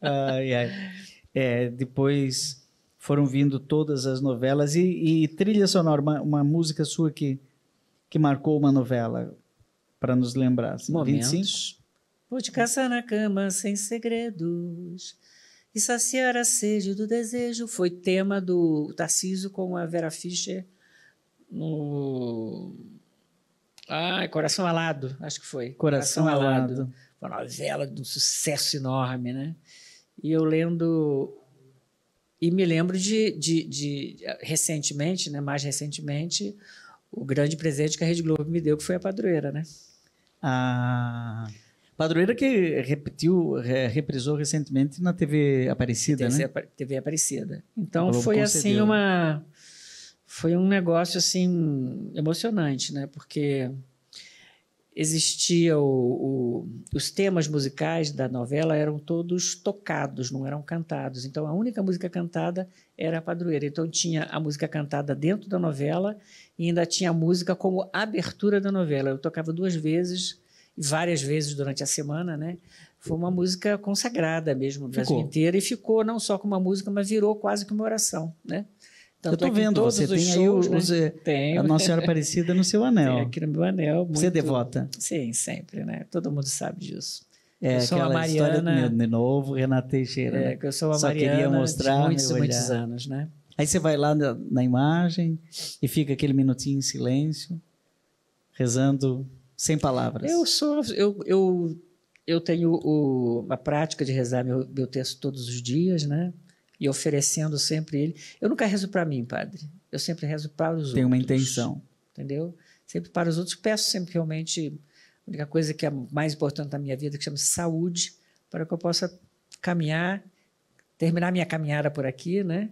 ai, ai. É, depois foram vindo todas as novelas e, e trilha sonora, uma, uma, música sua que, que marcou uma novela, para nos lembrar. Assim, 25? Vou te caçar na cama sem segredos e saciar a sede do desejo. Foi tema do Tarciso com a Vera Fischer no. Ah, Coração Alado, acho que foi. Coração, Coração Alado. Alado uma novela de um sucesso enorme, né? E eu lendo e me lembro de, de, de, recentemente, né, mais recentemente, o grande presente que a Rede Globo me deu, que foi a Padroeira, né? A Padroeira que repetiu, reprisou recentemente na TV Aparecida, TV, né? TV Aparecida. Então foi assim, concedeu. assim uma foi um negócio assim emocionante, né? Porque existia o, o, os temas musicais da novela eram todos tocados, não eram cantados. Então a única música cantada era a padroeira. Então tinha a música cantada dentro da novela e ainda tinha a música como abertura da novela. Eu tocava duas vezes várias vezes durante a semana, né? Foi uma música consagrada mesmo no Brasil inteiro e ficou não só como uma música, mas virou quase que uma oração, né? Tanto eu estou é vendo, você tem shows, aí o, né? tem. a Nossa Senhora Aparecida no seu anel. Tem aqui no meu anel. Muito, você é devota? Sim, sempre, né? Todo mundo sabe disso. É, eu sou aquela Mariana, história de novo, Renata Teixeira. É, né? que eu sou a Só Mariana queria mostrar, de muitos, muitos anos, né? Aí você vai lá na, na imagem e fica aquele minutinho em silêncio, rezando sem palavras. Eu sou, eu, eu, eu tenho o, a prática de rezar meu, meu texto todos os dias, né? e oferecendo sempre ele. Eu nunca rezo para mim, padre. Eu sempre rezo para os Tem outros. Tem uma intenção. Entendeu? Sempre para os outros. Peço sempre realmente a única coisa que é mais importante na minha vida, que chama saúde, para que eu possa caminhar, terminar minha caminhada por aqui, né?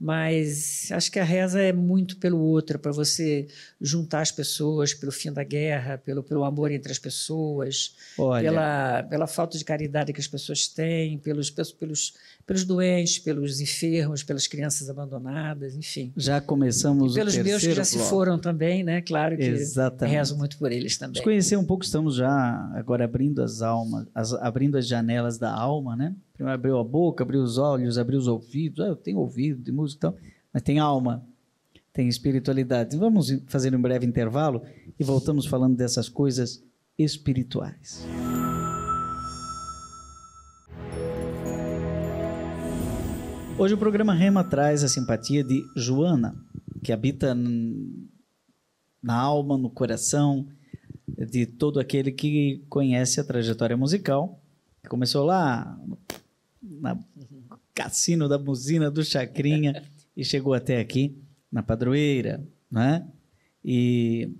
mas acho que a reza é muito pelo outro, para você juntar as pessoas, pelo fim da guerra, pelo, pelo amor entre as pessoas, Olha. pela, pela falta de caridade que as pessoas têm, pelos, pelos, pelos doentes, pelos enfermos, pelas crianças abandonadas, enfim. Já começamos e pelos o meus que já se foram também, né? Claro que Exatamente. rezo muito por eles também. Nos conhecer um pouco, estamos já agora abrindo as almas, as, abrindo as janelas da alma, né? abriu a boca, abriu os olhos, abriu os ouvidos. Ah, eu tenho ouvido de música e então, tal, mas tem alma, tem espiritualidade. Vamos fazer um breve intervalo e voltamos falando dessas coisas espirituais. Hoje o programa Rema traz a simpatia de Joana, que habita na alma, no coração de todo aquele que conhece a trajetória musical. Começou lá no na cassino da buzina do Chacrinha e chegou até aqui na Padroeira, né? E